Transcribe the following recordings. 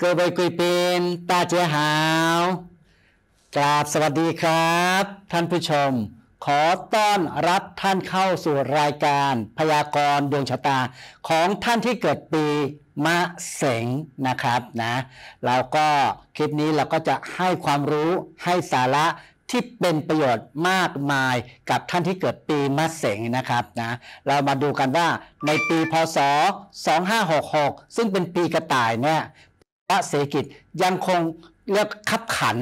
เกิดปบกุยเป็นตาเจีาหาวกราบสวัสดีครับ ท่านผู้ชม ขอต้อนรับท่านเข้าสู่รายการพยากรณ์ดวงชะตา ของท่านที่เกิดปีมะเสงนะครับนะเราก็คลิปนี้เราก็จะให้ความรู้ให้สาระที่เป็นประโยชน์มากมาย กับท่านที่เกิดปีมะเสงนะครับนะ เรามาดูกันว่าในปีพศ2566ซึ่งเป็นปีกระต่ายเนี่ยภาะเศรษฐกิจยังคงเรียกขับขัน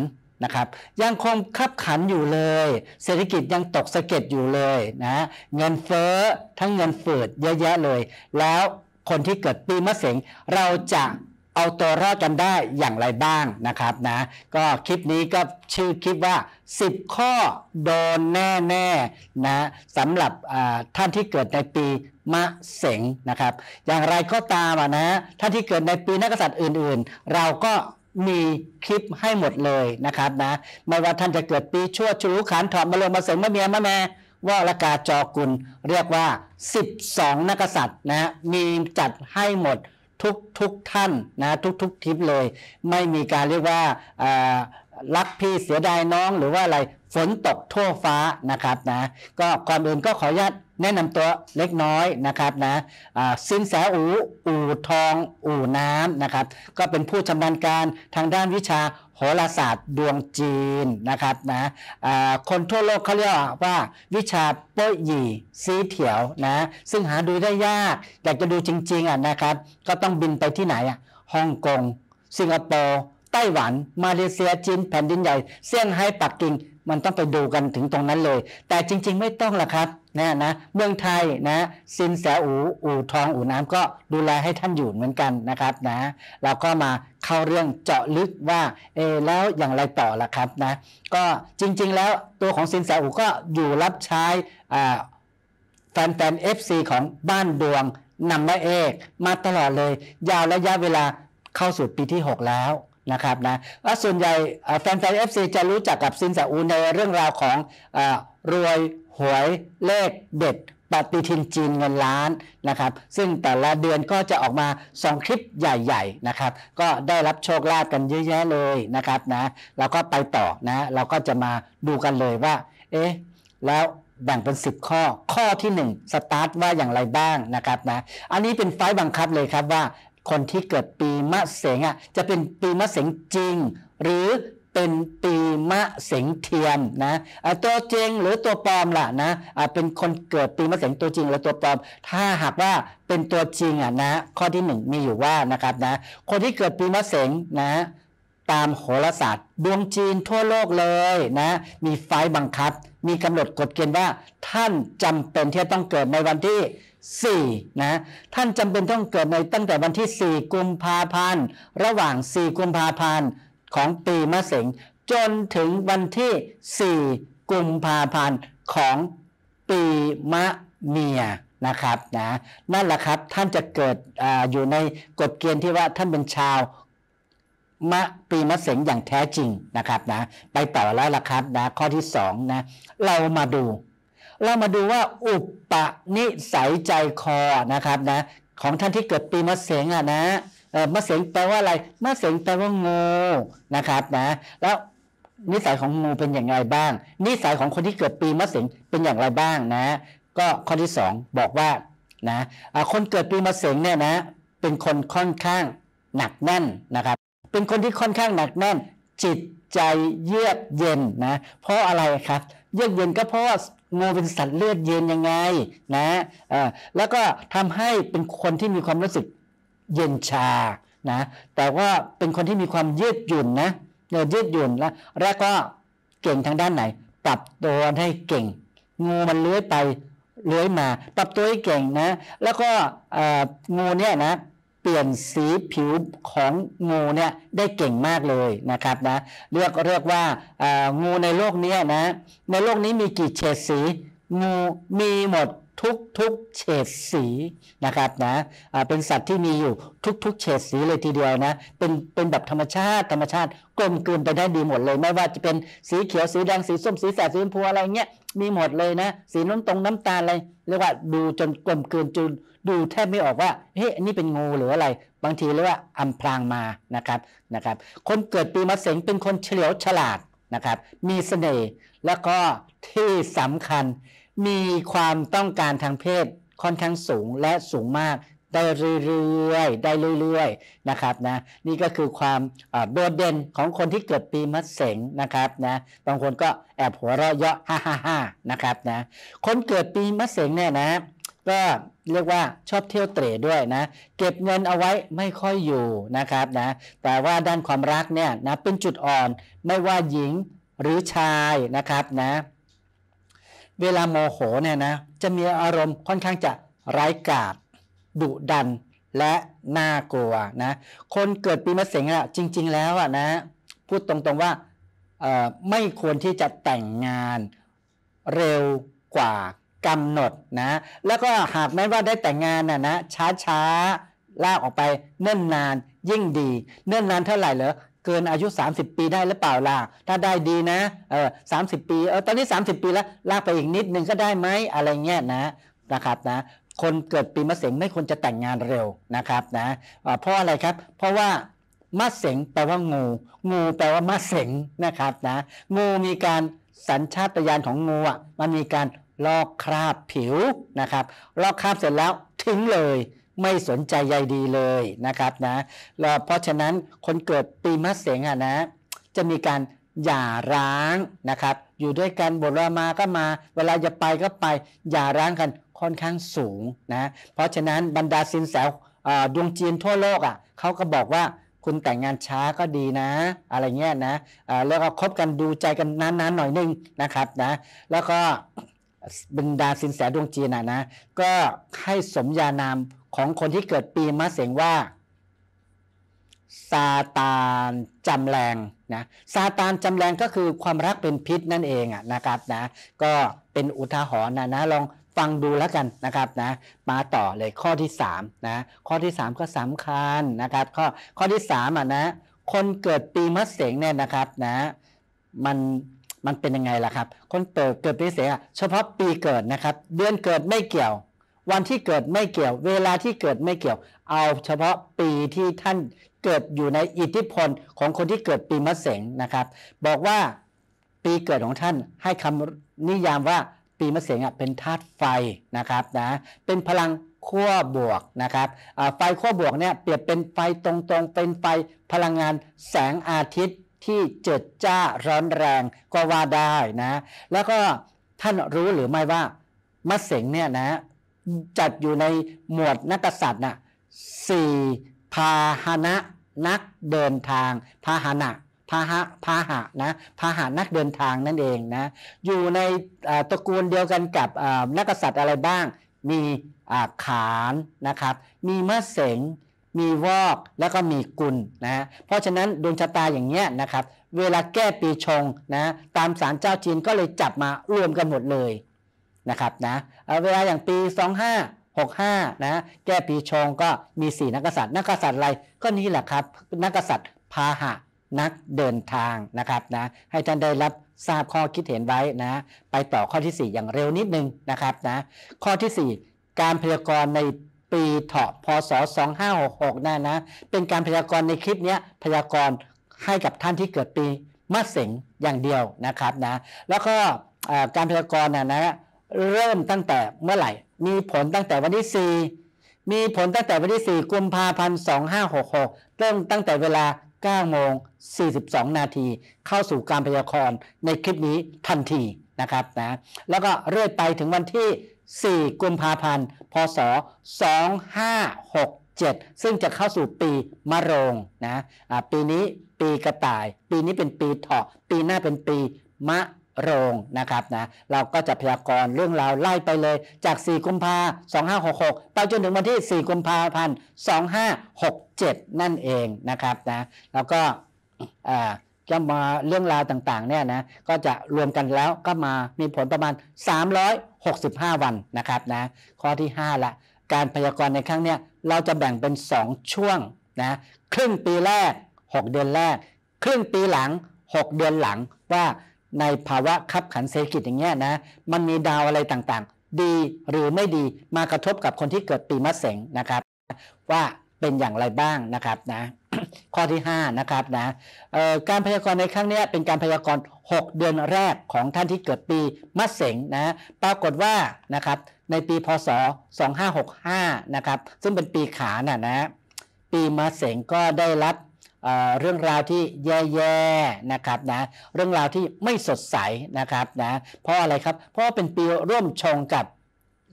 นะครับ ยังคงขับขันอยู่เลย เศรษฐกิจยังตกสะเก็ดอยู่เลยนะเงินเฟ้อ ทั้งเงินฝืดเยอะแยะเลย แล้วคนที่เกิดปีมะเสงเราจะเอาตัวรอดกันได้อย่างไรบ้างนะครับนะก็คลิปนี้ก็ชื่อคลิปว่า 10 ข้อโดนแน่ๆนะสำหรับท่านที่เกิดในปีมะเสงนะครับอย่างไรก็ตามนะ ท่านที่เกิดในปีนักษัตริย์อื่นๆ เราก็มีคลิปให้หมดเลยนะครับนะไม่ว่าท่านจะเกิดปีชวดชูลุขันถอดมาลงมาเสงมาเมียมาแม่ว่าละกาจอกุลเรียกว่า 12 นักษัตริย์นะมีจัดให้หมดทุกทุกท่านนะทุกทุกทิปเลย ไม่มีการเรียกว่ารักพี่เสียดายน้องหรือว่าอะไร ฝนตกทั่วฟ้านะครับนะ ก็ก่อนอื่นก็ขออนุญาตแนะนำตัวเล็กน้อยนะครับนะสินแสอู อู่ทอง อู่น้ำนะครับ ก็เป็นผู้ชำนาญการทางด้านวิชาโหราศาสตร์ดวงจีนนะครับนะคนทั่วโลกเขาเรียกว่าวิชาโป้ยหยี่ซีเถียวนะ ซึ่งหาดูได้ยากอยากจะดูจริงๆอ่ะนะครับ ก็ต้องบินไปที่ไหนอ่ะฮ่องกงสิงคโปร์ไต้หวัน มาเลเซียจีนแผ่นดินใหญ่เซี่ยงไฮ้ปักกิ่ง มันต้องไปดูกันถึงตรงนั้นเลย แต่จริงๆไม่ต้องละครับนะนะเมืองไทยนะซินแสอูอู่ทองอู่น้ำก็ดูแล ให้ท่านอยู่เหมือนกันนะครับนะเราก็มาเข้าเรื่องเจาะลึกว่าเอแล้วอย่างไรต่อละครับนะก็จริง ๆ แล้ว ตัวของซินแสอูก็อยู่รับใช้แฟนๆเอฟซีของบ้านดวงนำมาเอกมาตลอดเลย ยาวระยะเวลาเข้าสู่ปีที่ 6 แล้วนะครับนะว่าส่วนใหญ่แฟนๆเอฟซีจะรู้จักกับซินแสอู ในเรื่องราวของรวยหวยเลขเด็ดปฏิทินจีนเงินล้านนะครับซึ่งแต่ละเดือนก็จะออกมา 2 คลิปใหญ่ ๆนะครับ ก็ได้รับโชคลาภกันเยอะแยะเลยนะครับนะเราก็ไปต่อนะเราก็จะมาดูกันเลยว่า เอ๊ะแล้วแบ่งเป็น 10 ข้อ ข้อที่1สตาร์ทว่าอย่างไรบ้างนะครับนะอันนี้เป็นไฟบังคับเลยครับว่า คนที่เกิดปีมะเสงอ่ะจะเป็นปีมะเสงจริง หรือเป็นปีมะเสงเทียมนะตัวจริงหรือตัวปลอมล่ะนะเป็นคนเกิดปีมะเสงตัวจริงหรือตัวปลอม ถ้าหากว่าเป็นตัวจริงอ่ะนะข้อที่หนึ่งมีอยู่ว่านะครับนะคนที่เกิดปีมะเสงนะตามโหราศาสตร์ดวงจีนทั่วโลกเลยนะมีไฟบังคับมีกำหนดกฎเกณฑ์ว่า ท่านจำเป็นที่ต้องเกิดในวันที่4นะท่านจำเป็นต้องเกิดในตั้งแต่วันที่ 4 กุมภาพันธ์ระหว่าง4กุมภาพันธ์ของปีมะเสงจนถึงวันที่ 4กุมภาพันธ์ ของปีมะเมียนะครับ นะนั่นแหละครับท่านจะเกิดออยู่ในกฎเกณฑ์ที่ว่าท่านเป็นชาว มะปีมะเสงอย่างแท้จริงนะครับนะไปต่อแล้วล่ะครับนะข้อที่สองนะเรามาดู เรามาดูว่าอุปนิสัยใจคอนะครับนะของท่านที่เกิดปีมะเสงอ่ะนะมะเสงแปลว่าอะไร มะเสงแปลว่างูนะครับนะ แล้วนิสัยของงูเป็นอย่างไรบ้าง นิสัยของคนที่เกิดปีมะเสงเป็นอย่างไรบ้างนะ ก็ข้อที่สองบอกว่านะคนเกิดปีมะเสงเนี่ยนะ เป็นคนค่อนข้างหนักแน่นนะครับ เป็นคนที่ค่อนข้างหนักแน่น จิตใจเยือกเย็นนะ เพราะอะไรครับ เยือกเย็นก็เพราะว่างูเป็นสัตว์เลือดเย็นยังไงนะแล้วก็ทำให้เป็นคนที่มีความรู้สึกเย็นชานะ แต่ว่าเป็นคนที่มีความยืดหยุ่นนะเนยืดหยุ่นแล้วแล้วก็เก่งทางด้านไหน ปรับตัวให้เก่งงูมันเลื้อยไปเลื้อยมา ปรับตัวให้เก่งนะแล้วก็งูเนี่ยนะเปลี่ยนสีผิวของงูเนี่ยได้เก่งมากเลยนะครับนะเรียกเรียกว่างูในโลกนี้นะในโลกนี้มีกี่เฉดสีงูมีหมดทุกทุกเฉดสีนะครับนะเป็นสัตว์ที่มีอยู่ทุกทุกเฉดสีเลยทีเดียวนะเป็นเป็นแบบธรรมชาติธรรมชาติ กลมกลืนไปได้ดีหมดเลย ไม่ว่าจะเป็นสีเขียวสีแดงสีส้มสีแสดสีชมพูอะไรเงี้ยมีหมดเลยนะ สีน้ำตรงน้ำตาลอะไรเรียกว่าดูจนกลมกลืนจนดูแทบไม่ออกว่าเฮ้ยนี่เป็นงูหรืออะไร บางทีเรียกว่าอำพรางมานะครับนะครับ คนเกิดปีมะเสงเป็นคนเฉลียวฉลาดนะครับ มีเสน่ห์แล้วก็ที่สำคัญมีความต้องการทางเพศค่อนข้างสูงและสูงมากได้เรื่อยๆได้เรื่อยๆนะครับนะ นี่ก็คือความโดดเด่นของคนที่เกิดปีมะเสงนะครับนะบางคนก็แอบหัวเราะเยาะฮ่าฮ่าฮ่านะครับนะคนเกิดปีมะเสงเนี่ยนะ ก็เรียกว่าชอบเที่ยวเตร่ด้วยนะ เก็บเงินเอาไว้ไม่ค่อยอยู่นะครับนะแต่ว่าด้านความรักเนี่ยนะเป็นจุดอ่อนไม่ว่าหญิงหรือชายนะครับนะเวลาโมโหเนี่ยนะจะมีอารมณ์ค่อนข้างจะร้ายกาจดุดันและน่ากลัวนะคนเกิดปีมะเสงอะจริงๆแล้วอะนะพูดตรงๆว่าไม่ควรที่จะแต่งงานเร็วกว่ากำหนดนะแล้วก็หากแม้ว่าได้แต่งงานนะนะช้าๆลากออกไปเนิ่นนานยิ่งดี เนิ่นนานเท่าไหร่เหรอเกินอายุ 30 ปี ได้หรือเปล่าล่ะถ้าได้ดีนะ เออสาปี เออ ตอนนี้ 30 ปีแล้วลากไปอีกนิดนึงก็ได้ไหมอะไรเงี้ยนะ นะครับนะ คนเกิดปีมะเสงไม่ควรจะแต่งงานเร็วนะครับนะะเพราะอะไรครับ เพราะว่ามะเสงแปลว่างู งูแปลว่ามะเสงนะครับนะ งูมีการสัญชาตญาณของงูอ่ะ มันมีการลอกคราบผิวนะครับ ลอกคราบเสร็จแล้วทิ้งเลยไม่สนใจใยดีเลยนะครับนะแล้วเพราะฉะนั้นคนเกิดปีมะเสงอะนะจะมีการหย่าร้างนะครับอยู่ด้วยกันบทว่ามา ก็มา เวลาจะไปก็ไปหย่าร้างกันค่อนข้างสูงนะเพราะฉะนั้นบรรดาสินแสดวงจีนทั่วโลกอะ่ะเขาก็บอกว่าคุณแต่งงานช้าก็ดีนะ อะไรเงี้ยนะแล้วก็คบกันดูใจกันนานๆหน่อยนึงนะครับนะแล้วก็บรรดาสินแสดวงจีนอ่ะนะก็ให้สมญานามของคนที่เกิดปีมะเสงว่าซาตานจำแรงนะซาตานจำแรงก็คือความรักเป็นพิษนั่นเองอ่ะนะครับนะก็เป็นอุทาหรณ์นะนะลองฟังดูแล้วกันนะครับนะมาต่อเลยข้อที่3นะข้อที่ 3 ก็สำคัญนะครับข้อข้อที่3อ่ะนะคนเกิดปีมะเสงเนี่ยนะครับนะมันมันเป็นยังไงล่ะครับคนเกิดเกิดปีเสงเฉพาะปีเกิดนะครับเดือนเกิดไม่เกี่ยววันที่เกิดไม่เกี่ยว เวลาที่เกิดไม่เกี่ยว เอา เฉพาะปีที่ท่านเกิดอยู่ในอิทธิพลของคนที่เกิดปีมะเสงนะครับ บอกว่าปีเกิดของท่านให้คำนิยามว่าปีมะเสงเป็นธาตุไฟนะครับนะ เป็นพลังขั้วบวกนะครับ ไฟขั้วบวกเนี่ย เปรียบเป็นไฟตรงๆ เป็นไฟพลังงานแสงอาทิตย์ที่เจิดจ้าร้อนแรงก็ว่าได้นะ แล้วก็ท่านรู้หรือไม่ว่ามะเสงเนี่ยนะจัดอยู่ในหมวดนักษัตริย์น่ะสี่พาหนะนักเดินทางพาหนะพาหะพาหะนะพาหะนักเดินทางนั่นเองนะอยู่ในตระกูลเดียวกันกับนักษัตริย์อะไรบ้างมีขานนะครับมีมะเสงมีวอกแล้วก็มีกุลนะเพราะฉะนั้นดวงชะตาอย่างเงี้ยนะครับเวลาแก้ปีชงนะตามสารเจ้าจีนก็เลยจับมารวมกันหมดเลยนะครับนะเเวลาอย่างปี 2565นะแก้ปีชงก็มี 4 นักกษัตริย์นักกษัตริย์อะไรก็นี่แหละครับ นักกษัตริย์พาหะนักเดินทางนะครับนะให้ท่านได้รับทราบข้อคิดเห็นไว้นะไปต่อข้อที่ 4 อย่างเร็วนิดนึงนะครับนะข้อที่ 4 การพยากรณ์ในปีเถาะพศ 2566นะนะเป็นการพยากรณ์ในคลิปนี้พยากรณ์ให้กับท่านที่เกิดปีมะเสงอย่างเดียวนะครับนะแล้วก็การพยากรณ์นะนะเริ่มตั้งแต่เมื่อไหร่ มีผลตั้งแต่วันที่ 4 มีผลตั้งแต่วันที่ 4 กุมภาพันธ์2566เริ่มตั้งแต่เวลา 9 โมง 42 นาที เข้าสู่การพยากรณ์ในคลิปนี้ทันทีนะครับนะ แล้วก็เรื่อยไปถึงวันที่ 4 กุมภาพันธ์ พศ 2567 ซึ่งจะเข้าสู่ปีมะโรงนะปีนี้ปีกระต่าย ปีนี้เป็นปีเถาะปีหน้าเป็นปีมะโรงนะครับนะเราก็จะพยากรณ์เรื่องราวไล่ไปเลยจาก4กุมภา2566ไปจนถึงวันที่4กุมภาพันธ์2567 นั่นเองนะครับนะแล้วก็จะมาเรื่องราวต่างๆเนี่ยนะก็จะรวมกันแล้วก็มามีผลประมาณ 365 วันนะครับนะข้อที่5ละการพยากรณ์ในครั้งเนี้ยเราจะแบ่งเป็น 2 ช่วงนะครึ่งปีแรก 6 เดือนแรก ครึ่งปีหลัง 6 เดือนหลังว่าในภาวะคับขันเศรษฐกิจอย่างเงี้ยนะ มันมีดาวอะไรต่างๆ ดีหรือไม่ดีมากระทบกับคนที่เกิดปีมะเสงนะครับว่าเป็นอย่างไรบ้างนะครับนะข้อที่5นะครับนะการพยากรณ์ในครั้งนี้เป็นการพยากรณ์6เดือนแรกของท่านที่เกิดปีมะเสงนะปรากฏว่านะครับในปีพศ2565นะครับซึ่งเป็นปีขาน่ะนะปีมะเสงก็ได้รับเรื่องราวที่แย่ๆนะครับนะเรื่องราวที่ไม่สดใสนะครับนะเพราะอะไรครับเพราะเป็นปีร่วมชงกับ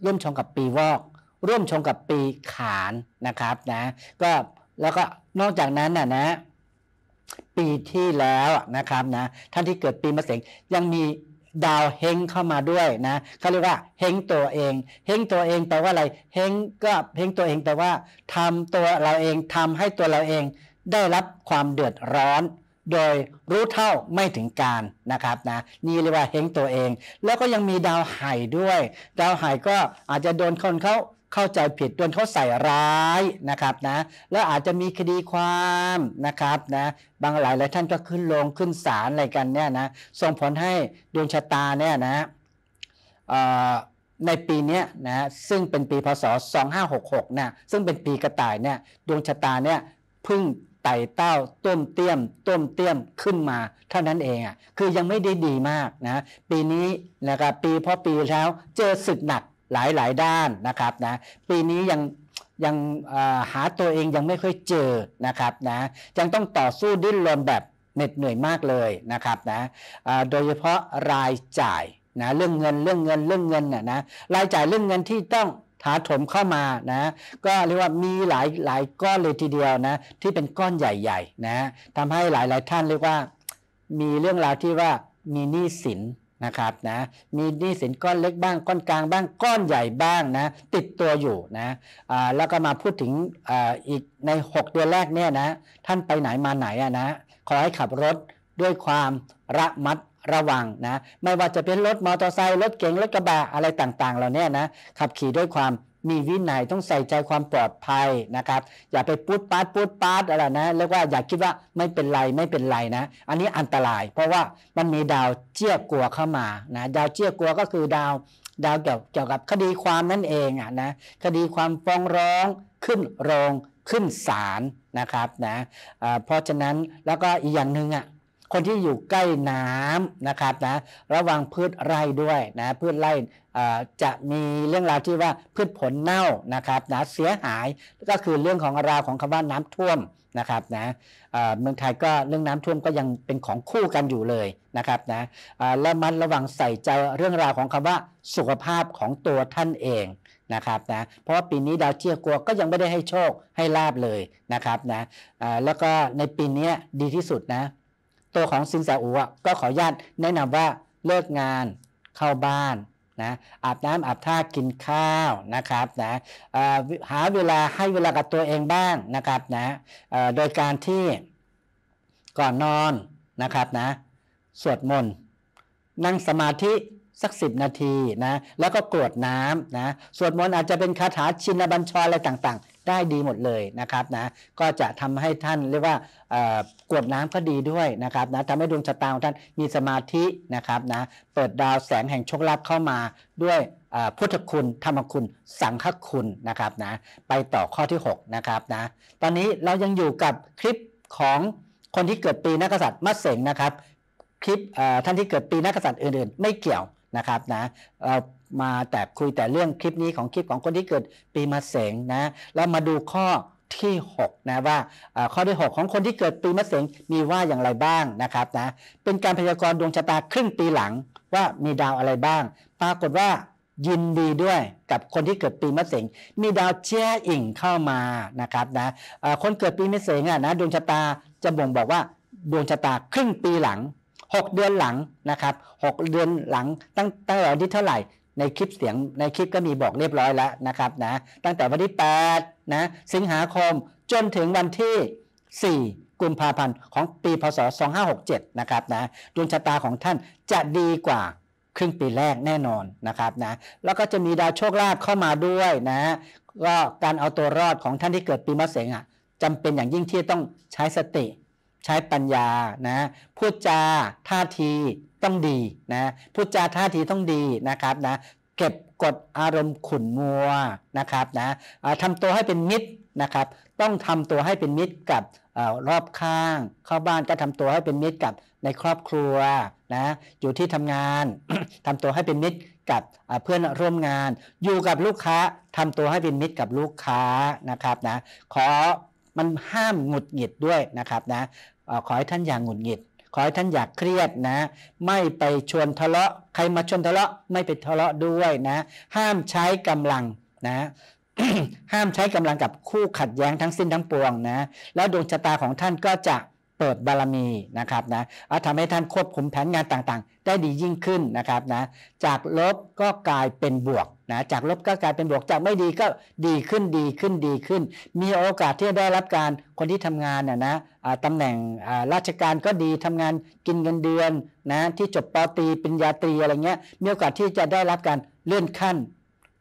ร่วมชงกับปีวอก ร่วมชงกับปีขานนะครับนะก็แล้วก็นอกจากนั้นนะนะปีที่แล้วนะครับนะท่านที่เกิดปีมะเสงยังมีดาวเฮงเข้ามาด้วยนะเขาเรียกว่า เฮงตัวเอง เฮงตัวเองแปลว่าอะไรเฮงก็เฮงตัวเองแปลว่าทำตัวเราเองทำให้ตัวเราเองได้รับความเดือดร้อนโดยรู้เท่าไม่ถึงการนะครับนะนี่เรียกว่าเฮงตัวเอง แล้วก็ยังมีดาวไห่ด้วยดาวไห่ก็อาจจะโดนคนเขาเข้าใจผิดโดนเขาใส่ร้ายนะครับนะแล้วอาจจะมีคดีความนะครับนะบางหลายหลายท่านก็ขึ้นลงขึ้นศาลอะไรกันเนี่ยนะส่งผลให้ดวงชะตาเนี่ยนะในปีนี้นะซึ่งเป็นปีพศ2566นะซึ่งเป็นปีกระต่ายเนี่ยดวงชะตาเนี่ยพึ่งไต่เต้าต้มเตี้ยมต้มเตี้ยมขึ้นมาเท่านั้นเองอ่ะคือยังไม่ได้ดีมากนะปีนี้นะครับปีพอปีแล้วเจอสึกหนักหลายหลายด้านนะครับนะปีนี้ยังยังหาตัวเองยังไม่ค่อยเจอนะครับนะยังต้องต่อสู้ดิ้นรนแบบเหน็ดเหนื่อยมากเลยนะครับนะโดยเฉพาะรายจ่ายนะเรื่องเงินเรื่องเงินเรื่องเงินนะนะรายจ่ายเรื่องเงินที่ต้องถาถมเข้ามานะก็เรียกว่ามีหลายหลายก้อนเลยทีเดียวนะที่เป็นก้อนใหญ่ๆนะทำให้หลายๆท่านเรียกว่ามีเรื่องราวที่ว่ามีหนี้สินนะครับนะมีหนี้สินก้อนเล็กบ้างก้อนกลางบ้างก้อนใหญ่บ้างนะติดตัวอยู่นะแล้วก็มาพูดถึงออีก ใน 6เดือนแรกเนี่ยนะท่านไปไหนมาไหนอะนะขอให้ขับรถด้วยความระมัดระวังนะไม่ว่าจะเป็นรถมอเตอร์ไซค์รถเก๋งรถกระบะอะไรต่างๆเราเนี่ยนะ ขับขี่ด้วยความมีวินัยต้องใส่ใจความปลอดภัยนะครับ อย่าไปปุ๊ดปาดุ๊ดปาดอะไรนะเรียกว่าอย่าคิดว่าไม่เป็นไรไม่เป็นไรนะ อันนี้อันตราย เพราะว่ามันมีดาวเจี้ยกลัวเข้ามานะ ดาวเจี้ยกลัวก็คือดาวดาวเกี่ยวเกี่ยวกับคดีความนั่นเองอ่ะนะคดีความฟ้องร้องขึ้นโรงขึ้นศาลนะครับนะเพราะฉะนั้นแล้วก็อีกอย่างหนึ่งอ่ะคนที่อยู่ใกล้น้ำนะครับนะระวังพืชไร่ด้วยนะพืชไร่จะมีเรื่องราวที่ว่าพืชผลเน่านะครับนะเสียหายก็คือเรื่องของราวของคำว่าน้ำท่วมนะครับนะเมืองไทยก็เรื่องน้ำท่วมก็ยังเป็นของคู่กันอยู่เลยนะครับนะและมันระวังใส่ใจเรื่องราวของคำว่าสุขภาพของตัวท่านเองนะครับนะเพราะว่าปีนี้ดาวเทียกัวก็ยังไม่ได้ให้โชคให้ลาบเลยนะครับนะแล้วก็ในปีนี้ดีที่สุดนะตัวของซินแสอูอ่ะก็ขออนุญาตแนะนำว่าเลิกงานเข้าบ้านนะอาบน้ำอาบท่ากินข้าวนะครับนะหาเวลาให้เวลากับตัวเองบ้างนะครับนะโดยการที่ก่อนนอนนะครับนะ สวดมนต์ นั่งสมาธิสักสิบนาทีนะแล้วก็กรวดน้ำนะสวดมนต์อาจจะเป็นคาถาชินบัญชรอะไรต่างๆ ได้ดีหมดเลยนะครับนะก็จะทำให้ท่านเรียกว่ากรวดน้ำก็ดีด้วยนะครับนะทำให้ดวงชะตาของท่านมีสมาธินะครับนะเปิดดาวแสงแห่งโชคลาภเข้ามาด้วยพุทธคุณ ธรรมคุณสังฆคุณนะครับนะไปต่อข้อที่ 6 นะครับนะตอนนี้เรายังอยู่กับคลิปของคนที่เกิดปีนักษัตริย์มะเสงนะครับคลิปท่านที่เกิดปีนักษัตริย์อื่นๆ ไม่เกี่ยวนะครับนะเรามาแต่คุยแต่เรื่องคลิปนี้ของคลิปของคนที่เกิดปีมะเสงนะเรามาดูข้อที่6นะว่าข้อที่6ของคนที่เกิดปีมะเสงมีว่าอย่างไรบ้างนะครับนะเป็นการพยากรณ์ดวงชะตาครึ่งปีหลังว่ามีดาวอะไรบ้าง ปรากฏว่ายินดีด้วยกับคนที่เกิดปีมะเสงมีดาวเชี่ยอิ่งเข้ามานะครับนะคนเกิดปีมะเสงอ่ะนะดวงชะตาจะบ่งบอกว่าดวงชะตาครึ่งปีหลัง6เดือนหลังนะครับ6เดือนหลังตั้งตั้งแต่วันที่เท่าไหร่ในคลิปเสียงในคลิปก็มีบอกเรียบร้อยแล้วนะครับนะตั้งแต่วันที่ 8 นะ สิงหาคมจนถึงวันที่ 4กุมภาพันธ์ของปีพศ2567นะครับนะดวงชะตาของท่านจะดีกว่าครึ่งปีแรกแน่นอนนะครับนะแล้วก็จะมีดาวโชคลาภเข้ามาด้วยนะก็การเอาตัวรอดของท่านที่เกิดปีมะเสงอ่ะจำเป็นอย่างยิ่งที่ต้องใช้สติใช้ปัญญา นะ พูดจาท่าทีต้องดี นะ พูดจาท่าทีต้องดี นะครับ นะ เก็บกดอารมณ์ขุ่นมัว นะครับ นะทำตัวให้เป็นมิตร นะครับ ต้องทำตัวให้เป็นมิตรกับรอบข้าง เข้าบ้าน ก็ทำตัวให้เป็นมิตรกับในครอบครัว นะ อยู่ที่ทำงาน ทำตัวให้เป็นมิตรกับเพื่อนร่วมงาน อยู่กับลูกค้าทำตัวให้เป็นมิตรกับลูกค้า นะครับ นะขอมันห้ามหงุดหงิดด้วย นะครับ นะขอให้ท่านอย่างหงุดหงิด ขอให้ท่านอยากเครียดนะ ไม่ไปชวนทะเลาะ ใครมาชวนทะเลาะไม่ไปทะเลาะด้วยนะ ห้ามใช้กำลังนะ ห้ามใช้กำลังกับคู่ขัดแย้งทั้งสิ้นทั้งปวงนะ แล้วดวงชะตาของท่านก็จะเปิดบารมีนะครับนะาทำให้ท่านควบคุมแผนงานต่างๆ ได้ดียิ่งขึ้นนะครับนะ จากลบก็กลายเป็นบวกนะ จากลบก็กลายเป็นบวก จากไม่ดีก็ดีขึ้นดีขึ้นดีขึ้น มีโอกาสที่จะได้รับการคนที่ทำงานน่ยนะตำแหน่งราชการก็ดีทำงานกินเงินเดือนนะที่จบปตีปริญญาตรีอะไรเงี้ยมีโอกาสที่จะได้รับการเลื่อนขั้น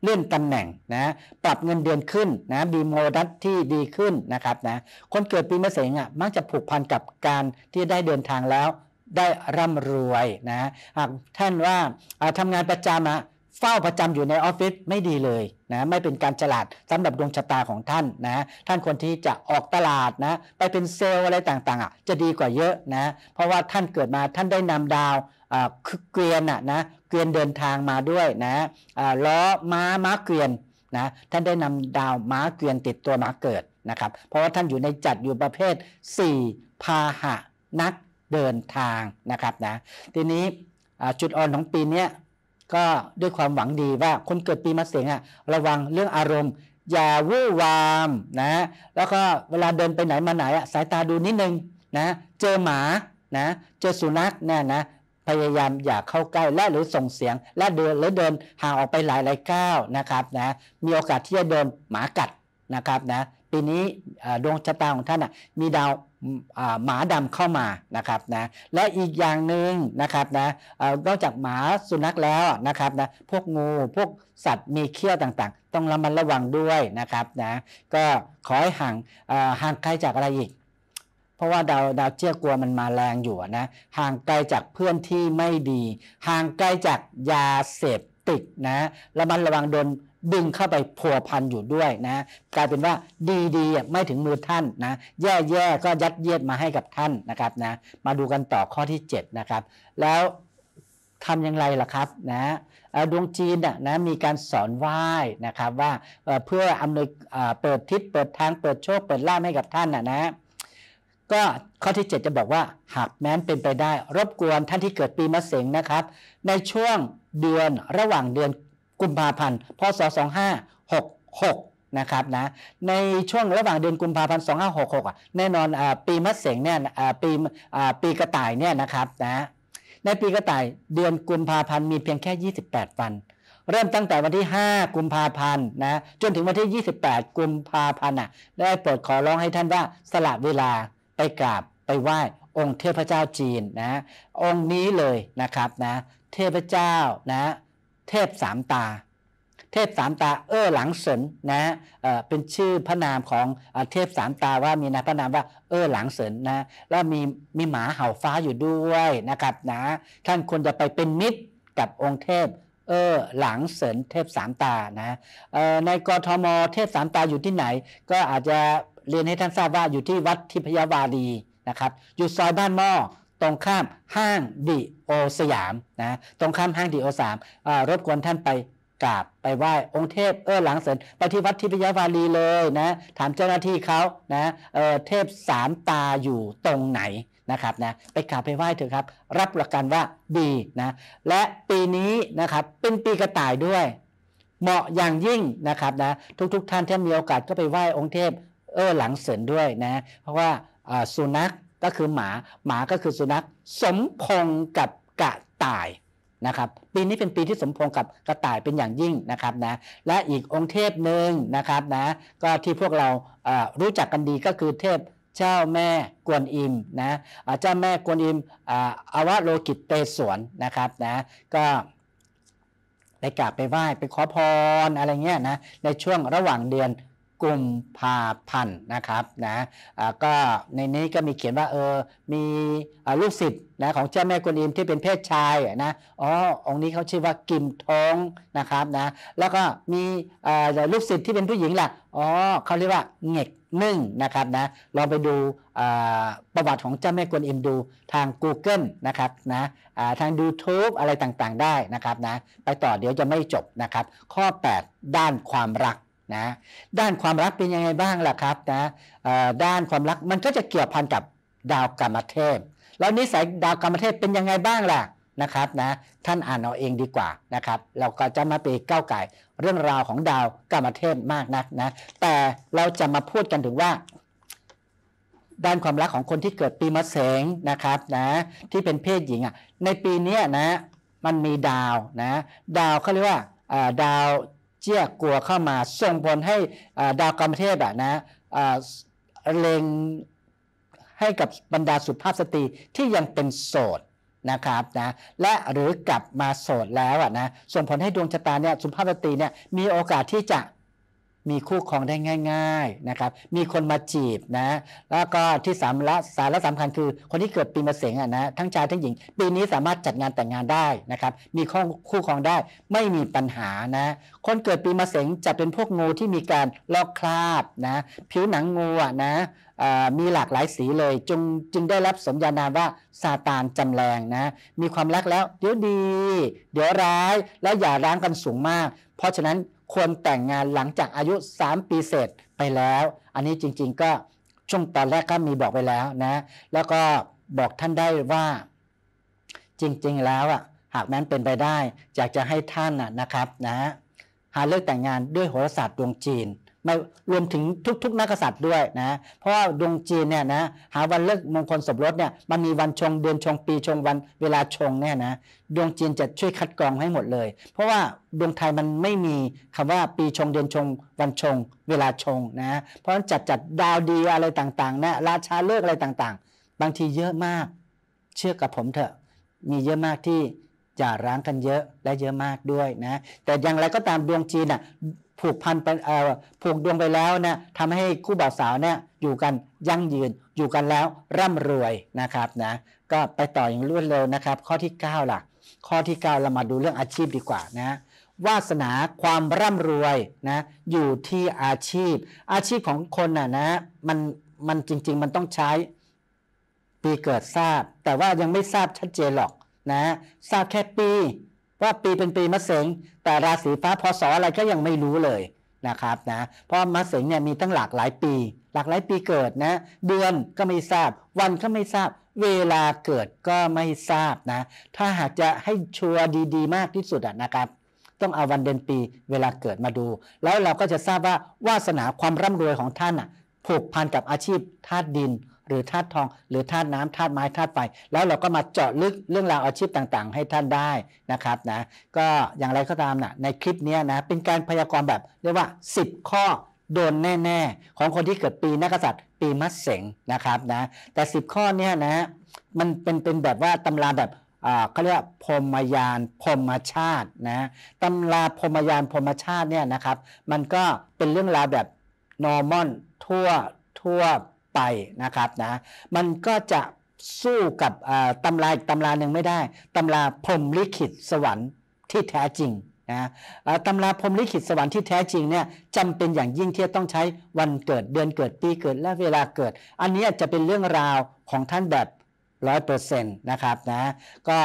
เลื่อนตำแหน่งนะปรับเงินเดือนขึ้นนะมีโมดัสที่ดีขึ้นนะครับนะคนเกิดปีมะเสงอ่ะมักจะผูกพันกับการที่ได้เดินทางแล้ว ได้ร่ำรวยนะหากท่านว่าทำงานประจำอ่ะเฝ้าประจำอยู่ในออฟฟิศไม่ดีเลยนะไม่เป็นการฉลาดสำหรับดวงชะตาของท่านนะท่านควรที่จะออกตลาดนะไปเป็นเซลอะไรต่างๆอ่ะจะดีกว่าเยอะนะเพราะว่าท่านเกิดมาท่านได้นำดาวเกวียนอ่ะนะเกวียนเดินทางมาด้วยนะล้อม้าม้าเกวียนนะท่านได้นำดาวม้าเกวียนติดตัวมาเกิดนะครับเพราะว่าท่านอยู่ในจัดอยู่ประเภท 4 พาหะนักเดินทางนะครับนะทีนี้จุดอ่อนของปีนี้ก็ด้วยความหวังดีว่าคนเกิดปีมะเสงอะระวังเรื่องอารมณ์ อย่าวู่วามนะแล้วก็เวลาเดินไปไหนมาไหนอะสายตาดูนิดนึงนะเจอหมานะเจอสุนัขเนี่ยนะพยายามอย่าเข้าใกล้และหรือส่งเสียงและเดินหรือเดินห่างออกไปหลายหลายก้าวนะครับนะมีโอกาสที่จะโดนหมากัดนะครับนะปีนี้ดวงชะตาของท่านมีดาวหมาดำเข้ามานะครับนะและอีกอย่างหนึ่งนะครับนะนอกจากหมาสุนัขแล้วนะครับนะพวกงูพวกสัตว์มีเขี้ยวต่างๆ ต้องระมัดระวังด้วยนะครับนะก็ขอให้ห่างห่างไกลจากอะไรอีก เพราะว่าดาวดาวเจี้ยกลัวมันมาแรงอยู่นะห่างไกลจากเพื่อนที่ไม่ดีห่างไกลจากยาเสพติดนะระมัดระวังโดนดึงเข้าไปผัวพันอยู่ด้วยนะ กลายเป็นว่าดีๆไม่ถึงมือท่าน นะ แย่ๆก็ยัดเยียดมาให้กับท่านนะครับ นะ มาดูกันต่อข้อที่ 7 นะครับ แล้วทำอย่างไรล่ะครับ นะดวงจีนนะมีการสอนไหว้นะครับว่าเพื่ออำนวยเปิดทิศเปิดทางเปิดโชคเปิดลาภให้กับท่านนะนะก็ข้อที่ 7 จะบอกว่าหากแม้นเป็นไปได้ รบกวนท่านที่เกิดปีมะเสงนะครับ ในช่วงเดือนระหว่างเดือนกุมภาพันธ์ พศ 2566 นะครับนะ ในช่วงระหว่างเดือนกุมภาพันธ์ 2566อ่ะแน่นอนปีมะเสงเนี่ยปีปีกระต่ายเนี่ยนะครับนะ ในปีกระต่ายเดือนกุมภาพันธ์มีเพียงแค่ 28 วัน เริ่มตั้งแต่วันที่ 5 กุมภาพันธ์นะจนถึงวันที่ 28 กุมภาพันธ์อ่ะได้โปรดขอร้องให้ท่านว่าสละเวลาไปกราบไปไหว้องค์เทพเจ้าจีนนะ องค์นี้เลยนะครับนะ เทพเจ้านะเทพสามตา เทพสามตาเออหลังสนนะ เป็นชื่อพระนามของเทพสามตาว่ามีนะพระนามว่า เออหลังสนนะแล้วมีมีหมาเห่าฟ้าอยู่ด้วยนะครับนะท่านควรจะไปเป็นมิตรกับองค์เทพเออหลังเสริญเทพสามตานะในกรทมเทพสามตาอยู่ที่ไหน ก็อาจจะเรียนให้ท่านทราบว่าอยู่ที่วัดทิพยวารีนะครับอยู่ซอยบ้านหม้อตรงข้ามห้างดีโอ สยามนะ ตรงข้ามห้างดีโอสามรบกวนท่านไปกราบไปไหว้ องค์เทพเออหลังเสริญไปที่วัดทิพยาวารีเลยนะ ถามเจ้าหน้าที่เขานะเออเทพสามตาอยู่ตรงไหนนะครับนะไปกราบไปไหว้เถอะครับ รับประกันว่าดีนะ และปีนี้นะครับเป็นปีกระต่ายด้วย เหมาะอย่างยิ่งนะครับนะทุกๆทท่านที่มีโอกาสก็ไปไหว้องค์เทพเออหลังเสริญด้วยนะเพราะว่าสุนัขก็คือหมาหมาก็คือสุนัขสมพงกับกระต่ายนะครับปีนี้เป็นปีที่สมพงกับกระต่ายเป็นอย่างยิ่งนะครับนะและอีกองค์เทพหนึ่งนะครับนะก็ที่พวกเรารู้จักกันดีก็คือเทพเจ้าแม่กวนอิมนะเจ้าแม่กวนอิมอาวะโลกิตเตสวนนะครับนะก็ไปกราบไปไหว้ไปขอพรอะไรเงี้ยนะในช่วงระหว่างเดือนกุมภาพันธ์นะครับนะก็ในนี้ก็มีเขียนว่าเออมีลูกศิษย์นะของเจ้าแม่กวนอิมที่เป็นเพศชายนะอ๋อองค์นี้เขาชื่อว่ากิมทองนะครับนะแล้วก็มีลูกศิษย์ที่เป็นผู้หญิงล่ะอ๋อเขาเรียกว่าเง็กนึ่งนะครับนะลองไปดูประวัติของเจ้าแม่กวนอิมดูทาง Google นะครับนะทาง YouTube อะไรต่างๆได้นะครับนะไปต่อเดี๋ยวจะไม่จบนะครับข้อ 8 ด้านความรักนะด้านความรักเป็นยังไงบ้างล่ะครับนะด้านความรักมันก็จะเกี่ยวพันกับดาวกรรมเทพแล้วนิสัยดาวกรรมเทพเป็นยังไงบ้างล่ะนะครับนะท่านอ่านเอาเองดีกว่านะครับเราก็จะมาไปก้าวไก่เรื่องราวของดาวกรรมเทพมากนักนะแต่เราจะมาพูดกันถึงว่า ด้านความรักของคนที่เกิดปีมะเสงนะครับนะที่เป็นเพศหญิงอ่ะในปีนี้นะมันมีดาวนะดาวเขาเรียกว่าดาวเจี้ยกลัวเข้ามา ส่งผลให้ดาวกรรมเทพอะนะเลงให้กับบรรดาสุภาพสตรีที่ยังเป็นโสดนะครับนะและหรือกลับมาโสดแล้วนะส่งผลให้ดวงชะตาเนี่ยสุภาพสตรีเนี่ยมีโอกาสที่จะมีคู่ครองได้ง่ายๆนะครับ มีคนมาจีบนะ แล้วก็ที่สามละสาระสำคัญคือคนที่เกิดปีมะเสงอ่ะนะทั้งชายทั้งหญิงปีนี้สามารถจัดงานแต่งงานได้นะครับ มีข้อคู่ครองได้ไม่มีปัญหานะ คนเกิดปีมะเสงจะเป็นพวกงูที่มีการลอกคราบนะผิวหนังงูอ่ะนะมีหลากหลายสีเลยจึงจึงได้รับสมญานามว่าซาตานจำแรงนะมีความรักแล้วเดี๋ยวดี เดี๋ยวร้ายแล้วอย่าร้างกันสูงมาก เพราะฉะนั้นควรแต่งงานหลังจากอายุ 3 ปีเสร็จไปแล้ว อันนี้จริง ๆก็ช่วงตอนแรกก็มีบอกไปแล้วนะ แล้วก็บอกท่านได้ว่า จริงๆแล้วอ่ะหากแม้นเป็นไปได้อยากจะให้ท่านนะครับนะ หาเลิกแต่งงานด้วยโหราศาสตร์ดวงจีนมารวมถึงทุกๆ นักษัตริย์ด้วยนะ เพราะว่าดวงจีนเนี่ยนะ หาวันเลิกมงคลสมรสเนี่ย มันมีวันชงเดือนชง ปีชงวันเวลาชงเนี่ยนะ ดวงจีนจะช่วยคัดกรองให้หมดเลย เพราะว่าดวงไทยมันไม่มีคำว่าปีชงเดือนชง วันชง เวลาชงนะ เพราะฉะนั้นจัดจัดดาวดีอะไรต่างๆนะราชาเลิกอะไรต่างๆ บางทีเยอะมาก เชื่อกับผมเถอะมีเยอะมากที่ จะร้างกันเยอะและเยอะมากด้วยนะ แต่อย่างไรก็ตามดวงจีนอ่ะผูกพันไปผูกดวงไปแล้วนะทำให้คู่บ่าวสาวเนี่ย อยู่กันยั่งยืน อยู่กันแล้ว ร่ำรวยนะครับนะ ก็ไปต่ออย่างรวดเร็วนะครับ ข้อที่9ล่ะข้อที่9เรามาดูเรื่องอาชีพดีกว่านะวาสนาความร่ำรวยนะ อยู่ที่อาชีพ อาชีพของคนน่ะนะมันมันจริงๆมันต้องใช้ ปีเกิดทราบ แต่ว่ายังไม่ทราบชัดเจนหรอกนะ ทราบแค่ปีว่าปีเป็นปีมะเสงแต่ราศีฟ้าพศอออะไรก็ยังไม่รู้เลยนะครับนะเพราะมะเสงเนี่ยมีตั้งหลากหลายปี หลากหลายปีเกิดนะ เดือนก็ไม่ทราบ วันก็ไม่ทราบ เวลาเกิดก็ไม่ทราบนะถ้าหากจะให้ชัวร์ดีๆมากที่สุดนะครับ ต้องเอาวันเดือนปี เวลาเกิดมาดู แล้วเราก็จะทราบว่าวาสนาความร่ำรวยของท่านผูกพันกับอาชีพธาตุดินรือธาตุทอง หรือธาตุน้ำธาตุไม้ธาตุไฟ แล้วเราก็มาเจาะลึกเรื่องราวอาชีพต่างๆ ให้ท่านได้นะครับนะก็อย่างไรก็ตามนะในคลิปนี้นะเป็นการพยากรณ์แบบเรียกว่า 10 ข้อโดนแน่ ๆ ของคนที่เกิดปีนักษัตริย์ปีมัดเสงนะครับนะแต่ 10 ข้อเนี้ยนะมันเป็นเป็นแบบว่าตำราแบบเขาเรียกพรมยานพรมชาตินะตำราพรมยานพรมชาติเนี่ยนะครับ มันก็เป็นเรื่องราวแบบนอร์มอนทั่วทั่วไปนะครับนะมันก็จะสู้กับตำราอีกตำราหนึ่งไม่ได้ตำราพรมลิขิตสวรรค์ที่แท้จริงนะตำราพรมลิขิตสวรรค์ที่แท้จริงเนี่ยจำเป็นอย่างยิ่งที่ต้องใช้วันเกิดเดือนเกิดปีเกิดและเวลาเกิด อันนี้จะเป็นเรื่องราวของท่านแบบร้อยเปอร์เซ็นต์นะครับนะก็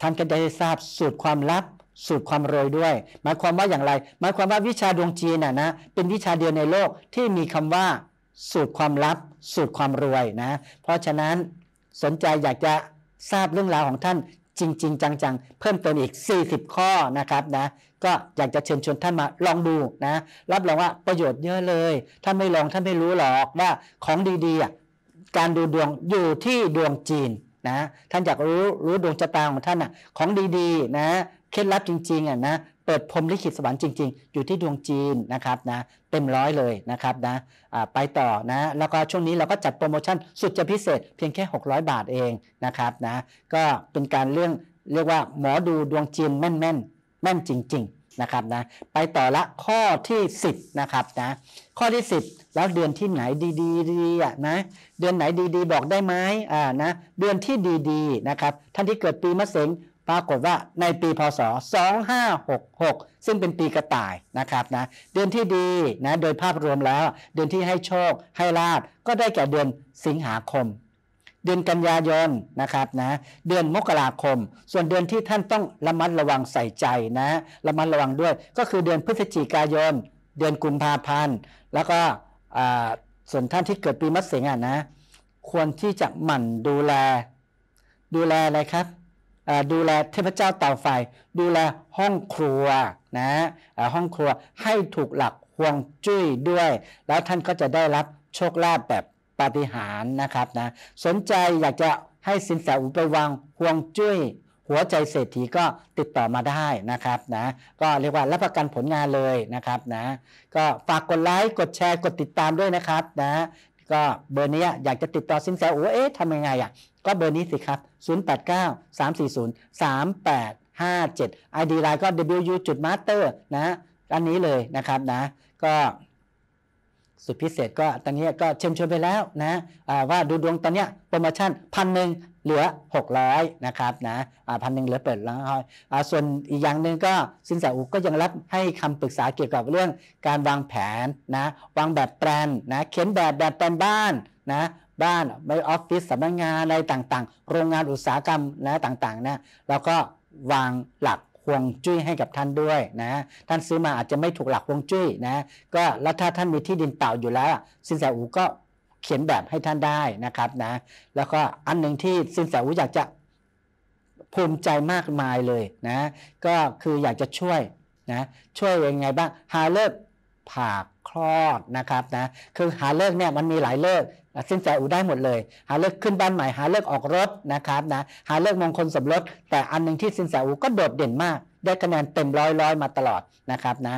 ท่านก็ได้ทราบสูตรความลับสูตรความรวยด้วยหมายความว่าอย่างไรหมายความว่าวิชาดวงจีนน่ะนะเป็นวิชาเดียวในโลกที่มีคำว่าสูตรความลับสูตรความรวยนะเพราะฉะนั้นสนใจอยากจะทราบเรื่องราวของท่าน จริง ๆ จังๆ เพิ่มเติมอีก40 ข้อนะครับนะก็อยากจะเชิญชวนท่านมาลองดูนะรับรองว่าประโยชน์เยอะเลยท่านไม่ลองท่านไม่รู้หรอกว่า ของดีๆการดูดวงอยู่ที่ดวงจีนนะท่านอยากรู้รู้ดวงชะตาของท่านอ่ะ ของดีๆ นะเคล็ดลับจริงๆอ่ะนะเปิดพรมลิขิตสวรรค์จริงๆ อยู่ที่ดวงจีนนะครับนะเต็มร้อยเลยนะครับนะไปต่อนะแล้วก็ช่วงนี้เราก็จัดโปรโมชั่นสุดจะพิเศษเพียงแค่600บาทเองนะครับนะก็เป็นการเรื่องเรียกว่าหมอดูดวงจีนแม่นแม่นแม่นจริงๆนะครับนะไปต่อละข้อที่10นะครับนะข้อที่10แล้วเดือนที่ไหนดีๆดีอ่ะนะเดือนไหนดีๆบอกได้ไหมอ่านะเดือนที่ดีๆนะครับท่านที่เกิดปีมะเส็งปรากฏว่าในปีพศ 2566 ซึ่งเป็นปีกระต่ายนะครับนะเดือนที่ดีนะโดยภาพรวมแล้ว เดือนที่ให้โชค ให้ลาบก็ได้แก่เดือนสิงหาคม เดือนกันยายนนะครับนะเดือนมกราคม ส่วนเดือนที่ท่านต้องระมัดระวังใส่ใจนะระมัดระวังด้วย ก็คือเดือนพฤศจิกายน เดือนกุมภาพันธ์แล้วก็ส่วนท่านที่เกิดปีมะเสงอ่ะนะ ควรที่จะหมั่นดูแล ดูแลอะไรครับดูแลเทพเจ้าเตาไฟ ดูแลห้องครัวนะห้องครัวให้ถูกหลักห่วงจุ้ยด้วย แล้วท่านก็จะได้รับโชคลาภแบบปาฏิหาริย์นะครับนะ สนใจอยากจะให้สินแสอุปวังห่วงจุ้ยหัวใจเศรษฐีก็ติดต่อมาได้นะครับนะ ก็เรียกว่ารับประกันผลงานเลยนะครับนะ ก็ฝากกดไลค์กดแชร์กดติดตามด้วยนะครับนะ ก็เบอร์นี้อยากจะติดต่อสินแสโอ้เอ๊ะทำยังไงอ่ะก็เบอร์นี้สิครับ 089 340 3857 ID line ก็ w u m a s t e r นะอันนี้เลยนะครับนะ ก็สุดพิเศษก็ตอนนี้ก็เชิญชวนไปแล้วนะะว่าดูดวงตอนนี้โปรโมชั่นพันหนึ่งเหลือ600 นะครับนะพันหนึ่งเหลือเปิดแล้วส่วนอีกอย่างหนึ่งก็สินแสอุกก็ยังรับให้คำปรึกษาเกี่ยวกับเรื่องการวางแผนนะ วางแบบแปลนนะเขียนแบบแบบแปลนบ้านนะบ้านไม่ออฟฟิศ สำนักงงานอะไรต่างๆ โรงงานอุตสาหกรรม นะ ต่างๆนะเราก็วางหลักห่วงจุ้ยให้กับท่านด้วยนะ ท่านซื้อมาอาจจะไม่ถูกหลักห่วงจุ้ยนะ ก็ แล้วถ้าท่านมีที่ดินเปล่าอยู่แล้วสินแสอูก็เขียนแบบให้ท่านได้นะครับนะ แล้วก็อันหนึ่งที่สินแสอูอยากจะภูมิใจมากมายเลยนะ ก็คืออยากจะช่วยนะ ช่วยยังไงบ้างหาเลิกผ่าคลอดนะครับนะ คือหาเลิกเนี่ยมันมีหลายเลิกสิ้นใจอูได้หมดเลย หาเลิกขึ้นบ้านใหม่หาเลิกออกรถนะครับนะหาเลิกมงคลสมรสแต่อันหนึ่งที่สินใจอูก็โดดเด่นมาก ได้คะแนนเต็มร้อยร้อยมาตลอดนะครับนะ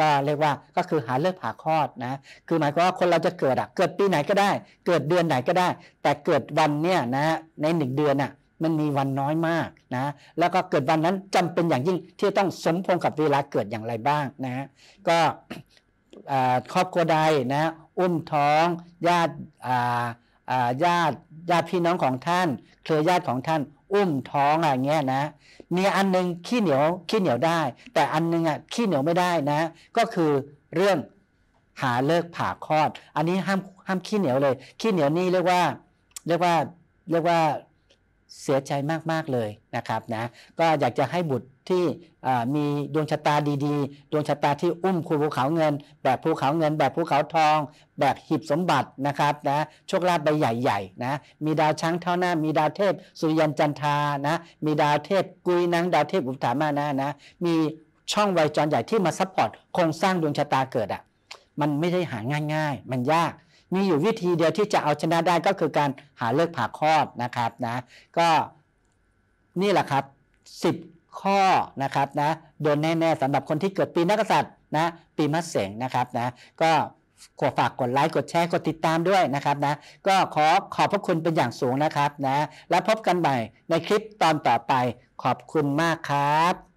ก็เรียกว่าก็คือหาเลิกผ่าคลอดนะคือหมายความว่าคนเราจะเกิดอะเกิดปีไหนก็ได้ เกิดเดือนไหนก็ได้ แต่เกิดวันเนี่ยนะในหนึ่งเดือนอะมันมีวันน้อยมากนะแล้วก็เกิดวันนั้นจำเป็นอย่างยิ่งที่ต้องสมพงกับเวลาเกิดอย่างไรบ้างนะก็ครอบครัวใดนะ อุ้มท้อง ญาติญาติญาติพี่น้องของท่านเครือญาติของท่าน อุ้มท้องอะไรเงี้ยนะมีอันนึงขี้เหนียวขี้เหนียวได้ แต่อันนึงอ่ะขี้เหนียวไม่ได้นะ ก็คือเรื่องหาเลิกผ่าคลอด อันนี้ห้ามห้ามขี้เหนียวเลยขี้เหนียวนี่เรียกว่า เรียกว่าเรียกว่าเสียใจมากๆเลยนะครับนะ ก็อยากจะให้บุตรที่มีดวงชะตาดี ๆ ดวงชะตาที่อุ้มคูภูเขาเงิน แบบภูเขาเงิน แบบภูเขาทอง แบบหีบสมบัตินะครับนะโชคลาภใบใหญ่ๆนะมีดาวช้างเท่าหน้า มีดาวเทพ สุริยันจันทานะมีดาวเทพกุยนังดาวเทพอุปถามานะนะมีช่องไวจรใหญ่ที่มาซัพพอร์ตโครงสร้างดวงชะตาเกิดอะ่ะ มันไม่ได้หาง่าย ๆ มันยากมีอยู่วิธีเดียวที่จะเอาชนะได้ก็คือการหาเลิกผ่าคลอดนะครับนะก็นี่แหละครับ 10 ข้อนะครับนะโดนแน่ๆสำหรับคนที่เกิดปีนักษัตริย์นะ ปีมะเสงนะครับนะก็กดฝากกดไลค์กดแชร์กดติดตามด้วยนะครับนะก็ขอขอบพระคุณเป็นอย่างสูงนะครับนะแล้วพบกันใหม่ในคลิปตอนต่อไปขอบคุณมากครับ